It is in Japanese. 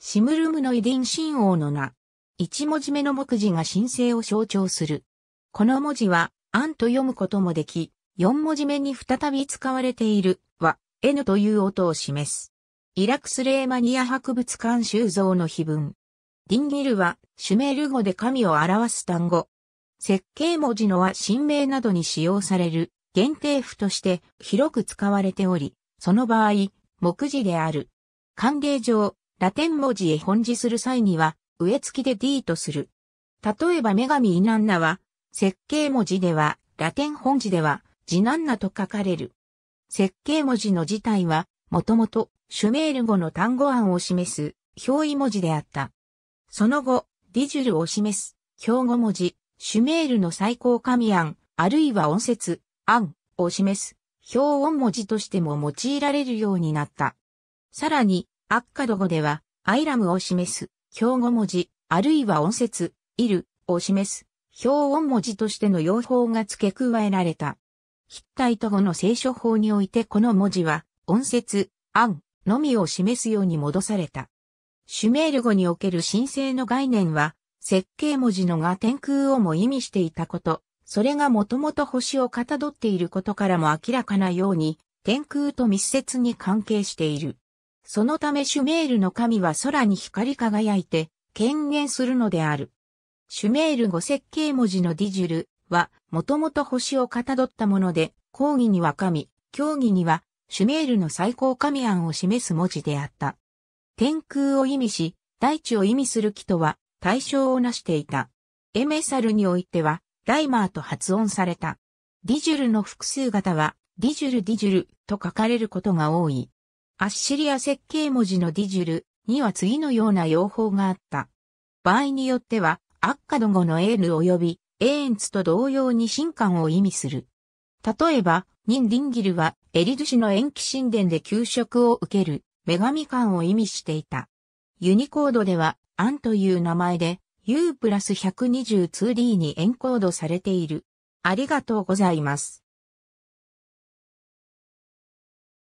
シムルムの遺伝神王の名。一文字目の目字が神聖を象徴する。この文字は、アンと読むこともでき、四文字目に再び使われている、は、N という音を示す。イラクスレーマニア博物館収蔵の碑文。ディンギルは、シュメール語で神を表す単語。設計文字のは神明などに使用される、限定符として広く使われており、その場合、目次である。歓迎上、ラテン文字へ本字する際には、植え付きで D とする。例えば女神イナンナは、設計文字では、ラテン本字では、ジナンナと書かれる。設計文字の字体は、もともと、シュメール語の単語案を示す、表意文字であった。その後、ディジュルを示す、標語文字、シュメールの最高神案、あるいは音節、案を示す、表音文字としても用いられるようになった。さらに、アッカド語では、アイラムを示す、標語文字、あるいは音節、いる、を示す、標音文字としての用法が付け加えられた。ヒッタイト語の聖書法においてこの文字は、音節、アン、のみを示すように戻された。シュメール語における神聖の概念は、設計文字のが天空をも意味していたこと、それがもともと星をかたどっていることからも明らかなように、天空と密接に関係している。そのためシュメールの神は空に光り輝いて、権限するのである。シュメール語設計文字のディジュルは、もともと星をかたどったもので、講義には神、教義には、シュメールの最高神案を示す文字であった。天空を意味し、大地を意味する木とは、対象をなしていた。エメサルにおいては、ライマーと発音された。ディジュルの複数型は、ディジュルディジュルと書かれることが多い。アッシリア設計文字のディジュルには次のような用法があった。場合によっては、アッカド語のエール及びエーンツと同様に神官を意味する。例えば、ニンディンギルはエリドゥ市の延期神殿で給食を受ける女神官を意味していた。ユニコードでは、アンという名前で U プラス 122D にエンコードされている。ありがとうございます。